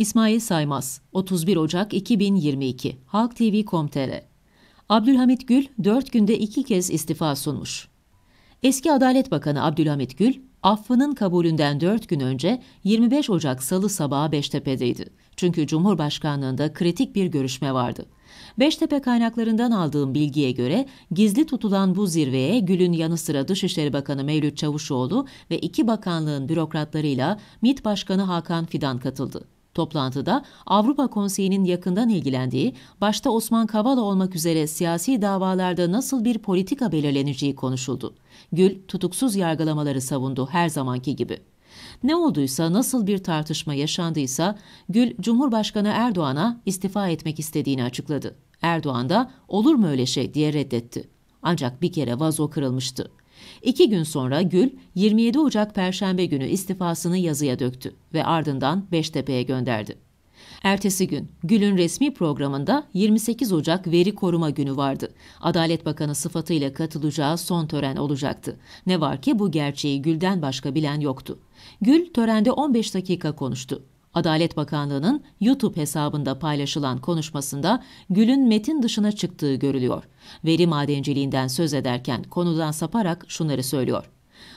İsmail Saymaz, 31 Ocak 2022, Halk TV.com.tr Abdülhamit Gül 4 günde 2 kez istifa sunmuş. Eski Adalet Bakanı Abdülhamit Gül, affının kabulünden 4 gün önce 25 Ocak Salı sabahı Beştepe'deydi. Çünkü Cumhurbaşkanlığında kritik bir görüşme vardı. Beştepe kaynaklarından aldığım bilgiye göre gizli tutulan bu zirveye Gül'ün yanı sıra Dışişleri Bakanı Mevlüt Çavuşoğlu ve iki bakanlığın bürokratlarıyla MİT Başkanı Hakan Fidan katıldı. Toplantıda Avrupa Konseyi'nin yakından ilgilendiği, başta Osman Kavala olmak üzere siyasi davalarda nasıl bir politika belirleneceği konuşuldu. Gül, tutuksuz yargılamaları savundu her zamanki gibi. Ne olduysa, nasıl bir tartışma yaşandıysa Gül, Cumhurbaşkanı Erdoğan'a istifa etmek istediğini açıkladı. Erdoğan da olur mu öyle şey diye reddetti. Ancak bir kere vazo kırılmıştı. İki gün sonra Gül 27 Ocak Perşembe günü istifasını yazıya döktü ve ardından Beştepe'ye gönderdi. Ertesi gün Gül'ün resmi programında 28 Ocak Veri Koruma Günü vardı. Adalet Bakanı sıfatıyla katılacağı son tören olacaktı. Ne var ki bu gerçeği Gül'den başka bilen yoktu. Gül törende 15 dakika konuştu. Adalet Bakanlığı'nın YouTube hesabında paylaşılan konuşmasında Gül'ün metin dışına çıktığı görülüyor. Veri madenciliğinden söz ederken konudan saparak şunları söylüyor.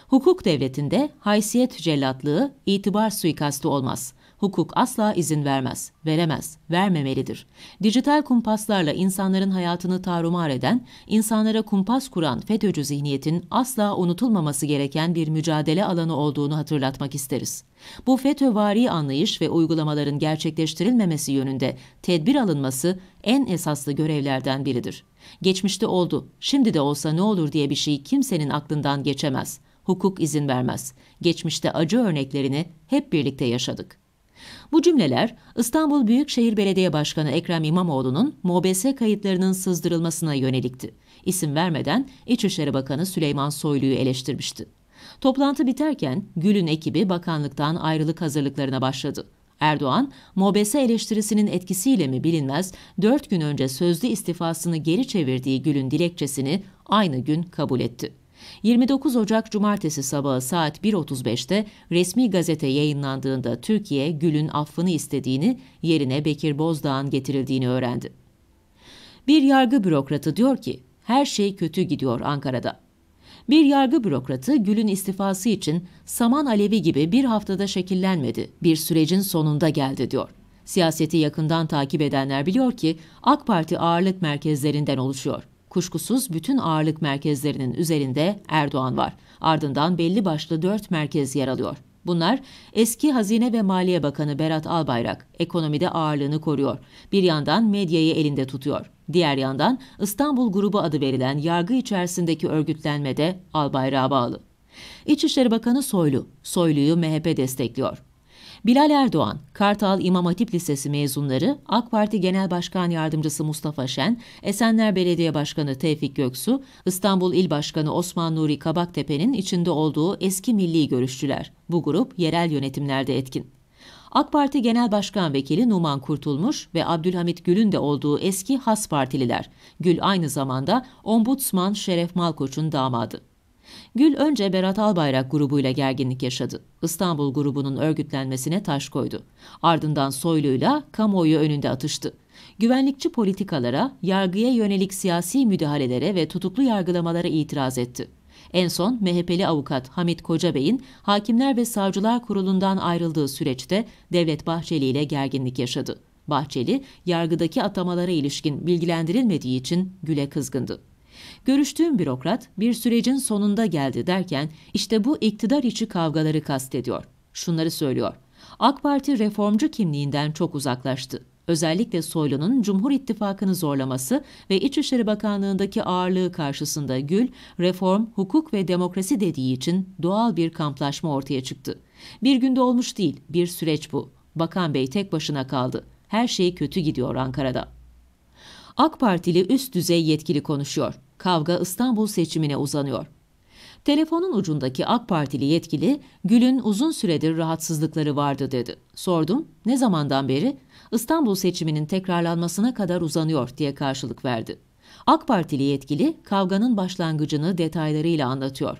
Hukuk devletinde haysiyet cellatlığı itibar suikastı olmaz. Hukuk asla izin vermez, veremez, vermemelidir. Dijital kumpaslarla insanların hayatını tarumar eden, insanlara kumpas kuran FETÖ'cü zihniyetin asla unutulmaması gereken bir mücadele alanı olduğunu hatırlatmak isteriz. Bu FETÖ-vari anlayış ve uygulamaların gerçekleştirilmemesi yönünde tedbir alınması en esaslı görevlerden biridir. Geçmişte oldu, şimdi de olsa ne olur diye bir şey kimsenin aklından geçemez. Hukuk izin vermez. Geçmişte acı örneklerini hep birlikte yaşadık. Bu cümleler İstanbul Büyükşehir Belediye Başkanı Ekrem İmamoğlu'nun MOBS kayıtlarının sızdırılmasına yönelikti. İsim vermeden İçişleri Bakanı Süleyman Soylu'yu eleştirmişti. Toplantı biterken Gül'ün ekibi bakanlıktan ayrılık hazırlıklarına başladı. Erdoğan, MOBESE eleştirisinin etkisiyle mi bilinmez, 4 gün önce sözlü istifasını geri çevirdiği Gül'ün dilekçesini aynı gün kabul etti. 29 Ocak Cumartesi sabahı saat 1.35'te resmi gazete yayınlandığında Türkiye Gül'ün affını istediğini, yerine Bekir Bozdağ'ın getirildiğini öğrendi. Bir yargı bürokratı diyor ki, her şey kötü gidiyor Ankara'da. Bir yargı bürokratı Gül'ün istifası için saman alevi gibi bir haftada şekillenmedi, bir sürecin sonunda geldi diyor. Siyaseti yakından takip edenler biliyor ki AK Parti ağırlık merkezlerinden oluşuyor. Kuşkusuz bütün ağırlık merkezlerinin üzerinde Erdoğan var. Ardından belli başlı dört merkez yer alıyor. Bunlar eski Hazine ve Maliye Bakanı Berat Albayrak ekonomide ağırlığını koruyor. Bir yandan medyayı elinde tutuyor. Diğer yandan İstanbul Grubu adı verilen yargı içerisindeki örgütlenmede de Albayrak'a bağlı. İçişleri Bakanı Soylu, Soylu'yu MHP destekliyor. Bilal Erdoğan, Kartal İmam Hatip Lisesi mezunları, AK Parti Genel Başkan Yardımcısı Mustafa Şen, Esenler Belediye Başkanı Tevfik Göksu, İstanbul İl Başkanı Osman Nuri Kabaktepe'nin içinde olduğu eski milli görüşçüler. Bu grup yerel yönetimlerde etkin. AK Parti Genel Başkan Vekili Numan Kurtulmuş ve Abdülhamit Gül'ün de olduğu eski Has Partililer. Gül aynı zamanda Ombudsman Şeref Malkoç'un damadı. Gül önce Berat Albayrak grubuyla gerginlik yaşadı. İstanbul grubunun örgütlenmesine taş koydu. Ardından Soylu'yla kamuoyu önünde atıştı. Güvenlikçi politikalara, yargıya yönelik siyasi müdahalelere ve tutuklu yargılamalara itiraz etti. En son MHP'li avukat Hamit Kocabey'in Hakimler ve Savcılar Kurulu'ndan ayrıldığı süreçte Devlet Bahçeli ile gerginlik yaşadı. Bahçeli, yargıdaki atamalara ilişkin bilgilendirilmediği için Gül'e kızgındı. Görüştüğüm bürokrat bir sürecin sonunda geldi derken işte bu iktidar içi kavgaları kastediyor. Şunları söylüyor. AK Parti reformcu kimliğinden çok uzaklaştı. Özellikle Soylu'nun Cumhur İttifakı'nı zorlaması ve İçişleri Bakanlığı'ndaki ağırlığı karşısında Gül, reform, hukuk ve demokrasi dediği için doğal bir kamplaşma ortaya çıktı. Bir günde olmuş değil, bir süreç bu. Bakan Bey tek başına kaldı. Her şey kötü gidiyor Ankara'da. AK Partili üst düzey yetkili konuşuyor. Kavga İstanbul seçimine uzanıyor. Telefonun ucundaki AK Partili yetkili Gül'ün uzun süredir rahatsızlıkları vardı dedi. Sordum ne zamandan beri? İstanbul seçiminin tekrarlanmasına kadar uzanıyor diye karşılık verdi. AK Partili yetkili kavganın başlangıcını detaylarıyla anlatıyor.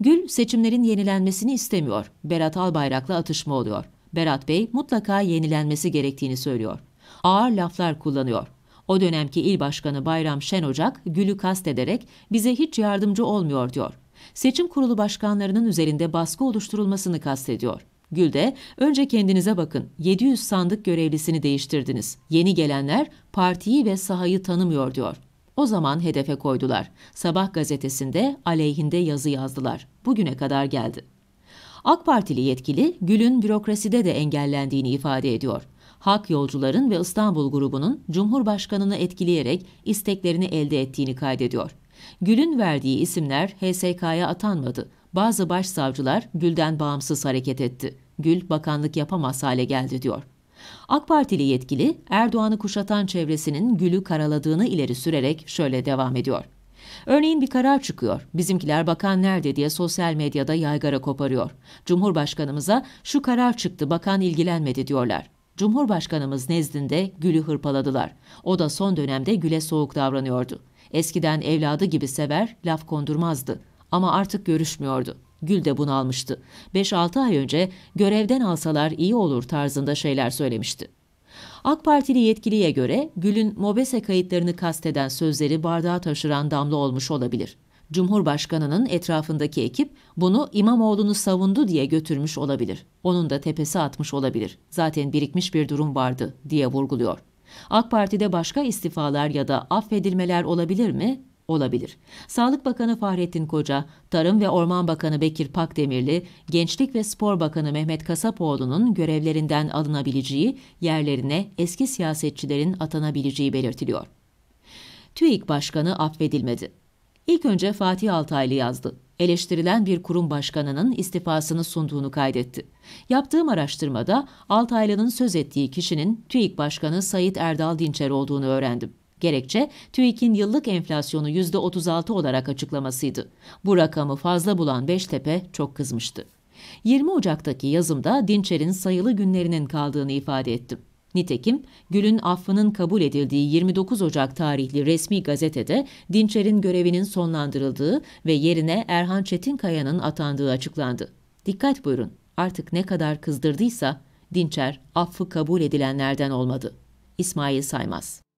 Gül seçimlerin yenilenmesini istemiyor. Berat Albayrak'la atışma oluyor. Berat Bey mutlaka yenilenmesi gerektiğini söylüyor. Ağır laflar kullanıyor. O dönemki il başkanı Bayram Şenocak Gül'ü kastederek bize hiç yardımcı olmuyor diyor. Seçim kurulu başkanlarının üzerinde baskı oluşturulmasını kastediyor. Gül de önce kendinize bakın 700 sandık görevlisini değiştirdiniz. Yeni gelenler partiyi ve sahayı tanımıyor diyor. O zaman hedefe koydular. Sabah gazetesinde aleyhinde yazı yazdılar. Bugüne kadar geldi. AK Partili yetkili Gül'ün bürokraside de engellendiğini ifade ediyor. Halk Yolcuların ve İstanbul grubunun Cumhurbaşkanını etkileyerek isteklerini elde ettiğini kaydediyor. Gül'ün verdiği isimler HSK'ya atanmadı. Bazı başsavcılar Gül'den bağımsız hareket etti. Gül bakanlık yapamaz hale geldi diyor. AK Partili yetkili Erdoğan'ı kuşatan çevresinin Gül'ü karaladığını ileri sürerek şöyle devam ediyor. Örneğin bir karar çıkıyor. Bizimkiler bakan nerede diye sosyal medyada yaygara koparıyor. Cumhurbaşkanımıza şu karar çıktı bakan ilgilenmedi diyorlar. Cumhurbaşkanımız nezdinde Gül'ü hırpaladılar. O da son dönemde Gül'e soğuk davranıyordu. Eskiden evladı gibi sever, laf kondurmazdı. Ama artık görüşmüyordu. Gül de bunalmıştı. 5-6 ay önce görevden alsalar iyi olur tarzında şeyler söylemişti. AK Partili yetkiliye göre Gül'ün mobese kayıtlarını kasteden sözleri bardağa taşıran damla olmuş olabilir. Cumhurbaşkanının etrafındaki ekip bunu İmamoğlu'nu savundu diye götürmüş olabilir. Onun da tepesi atmış olabilir. Zaten birikmiş bir durum vardı diye vurguluyor. AK Parti'de başka istifalar ya da affedilmeler olabilir mi? olabilir. Sağlık Bakanı Fahrettin Koca, Tarım ve Orman Bakanı Bekir Pakdemirli, Gençlik ve Spor Bakanı Mehmet Kasapoğlu'nun görevlerinden alınabileceği, yerlerine eski siyasetçilerin atanabileceği belirtiliyor. TÜİK Başkanı affedilmedi. İlk önce Fatih Altaylı yazdı. Eleştirilen bir kurum başkanının istifasını sunduğunu kaydetti. Yaptığım araştırmada Altaylı'nın söz ettiği kişinin TÜİK Başkanı Sayit Erdal Dinçer olduğunu öğrendim. Gerekçe TÜİK'in yıllık enflasyonu %36 olarak açıklamasıydı. Bu rakamı fazla bulan Beştepe çok kızmıştı. 20 Ocak'taki yazımda Dinçer'in sayılı günlerinin kaldığını ifade ettim. Nitekim Gül'ün affının kabul edildiği 29 Ocak tarihli resmi gazetede Dinçer'in görevinin sonlandırıldığı ve yerine Erhan Çetinkaya'nın atandığı açıklandı. Dikkat buyurun, artık ne kadar kızdırdıysa Dinçer affı kabul edilenlerden olmadı. İsmail Saymaz